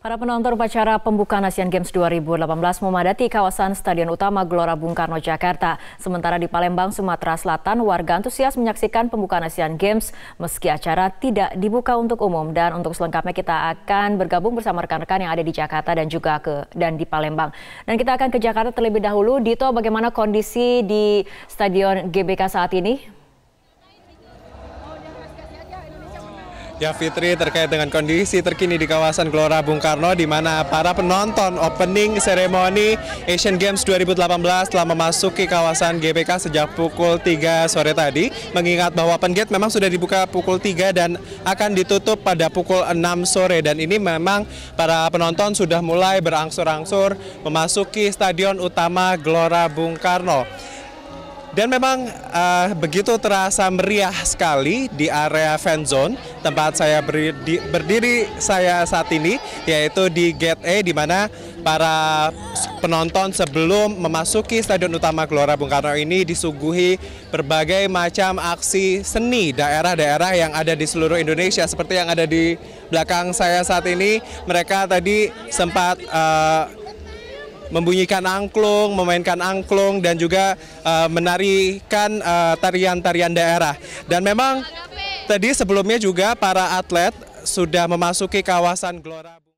Para penonton upacara pembukaan Asian Games 2018 memadati kawasan Stadion Utama Gelora Bung Karno, Jakarta. Sementara di Palembang, Sumatera Selatan, warga antusias menyaksikan pembukaan Asian Games meski acara tidak dibuka untuk umum. Dan untuk selengkapnya kita akan bergabung bersama rekan-rekan yang ada di Jakarta dan juga ke dan di Palembang. Dan kita akan ke Jakarta terlebih dahulu. Dito, bagaimana kondisi di Stadion GBK saat ini? Ya Fitri terkait dengan kondisi terkini di kawasan Gelora Bung Karno di mana para penonton opening ceremony Asian Games 2018 telah memasuki kawasan GBK sejak pukul 3 sore tadi mengingat bahwa open gate memang sudah dibuka pukul 3 dan akan ditutup pada pukul 6 sore dan ini memang para penonton sudah mulai berangsur-angsur memasuki stadion utama Gelora Bung Karno. Dan memang uh, begitu terasa meriah sekali di area fan zone tempat saya berdi, berdiri saya saat ini yaitu di Gate A di mana para penonton sebelum memasuki Stadion Utama Gelora Bung Karno ini disuguhi berbagai macam aksi seni daerah-daerah yang ada di seluruh Indonesia seperti yang ada di belakang saya saat ini mereka tadi sempat uh, membunyikan angklung, memainkan angklung dan juga uh, menarikan eh, tarian-tarian uh, daerah. Dan memang tadi sebelumnya juga para atlet sudah memasuki kawasan Gelora